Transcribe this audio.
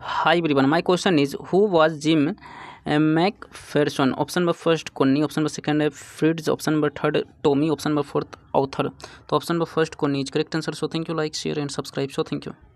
high everyone my question is who was Jim McPherson option number first Connie option number second है Fritz option number third Tommy option number fourth Arthur तो option number first Connie is correct answer so thank you like share and subscribe so thank you